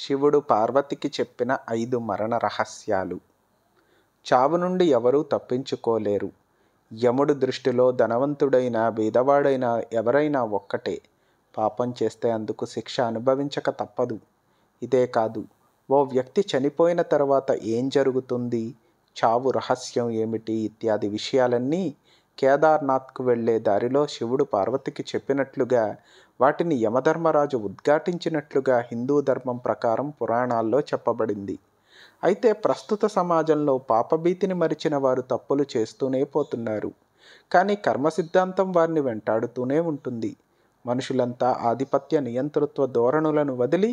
శివుడు పార్వతికి చెప్పిన ఐదు మరణ రహస్యాలు చావు నుండి ఎవరూ తప్పించుకోలేరు యముడు దృష్టిలో ధనవంతుడైన బీదవాడైన ఎవరైనా ఒక్కటే పాపం చేస్తే అందుకు శిక్ష అనుభవించక తప్పదు ఇదే కాదు ఓ వ్యక్తి చనిపోయిన తర్వాత ఏం జరుగుతుంది చావు రహస్యం ఏమిటి ఇత్యాది విషయాలన్నీ కేదార్నాథ్కు వెళ్లే దారిలో శివుడు పార్వతికి చెప్పినట్లుగా వాటిని యమధర్మరాజు ఉద్ఘాటించినట్లుగా హిందూ ధర్మం ప్రకారం పురాణాల్లో చెప్పబడింది అయితే ప్రస్తుత సమాజంలో పాపభీతిని మరిచిన వారు తప్పులు చేస్తూనే పోతున్నారు కానీ కర్మ సిద్ధాంతం వారిని వెంటాడుతూనే ఉంటుంది మనుషులంతా ఆధిపత్య నియంతృత్వ ధోరణులను వదిలి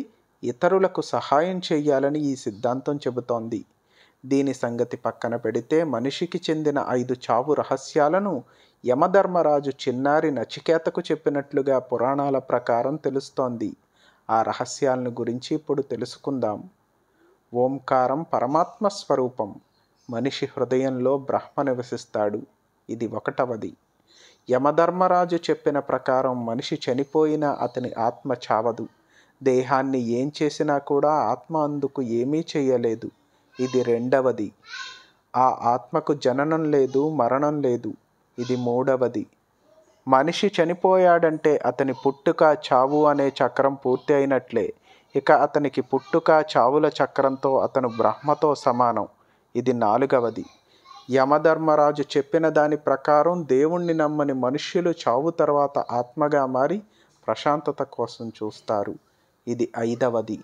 ఇతరులకు సహాయం చేయాలని ఈ సిద్ధాంతం చెబుతోంది దీని సంగతి పక్కన పెడితే మనిషికి చెందిన ఐదు చావు రహస్యాలను యమధర్మరాజు చిన్నారి నచికేతకు చెప్పినట్లుగా పురాణాల ప్రకారం తెలుస్తోంది ఆ రహస్యాలను గురించి ఇప్పుడు తెలుసుకుందాం ఓంకారం పరమాత్మ స్వరూపం మనిషి హృదయంలో బ్రహ్మ నివసిస్తాడు ఇది ఒకటవది యమధర్మరాజు చెప్పిన ప్రకారం మనిషి చనిపోయినా అతని ఆత్మ చావదు దేహాన్ని ఏం చేసినా కూడా ఆత్మ అందుకు ఏమీ చేయలేదు ఇది రెండవది ఆ ఆత్మకు జననం లేదు మరణం లేదు ఇది మూడవది మనిషి చనిపోయాడంటే అతని పుట్టుక చావు అనే చక్రం పూర్తి అయినట్లే ఇక అతనికి పుట్టుక చావుల చక్రంతో అతను బ్రహ్మతో సమానం ఇది నాలుగవది యమధర్మరాజు చెప్పిన దాని ప్రకారం దేవుణ్ణి నమ్మని మనుష్యులు చావు తర్వాత ఆత్మగా మారి ప్రశాంతత కోసం చూస్తారు ఇది ఐదవది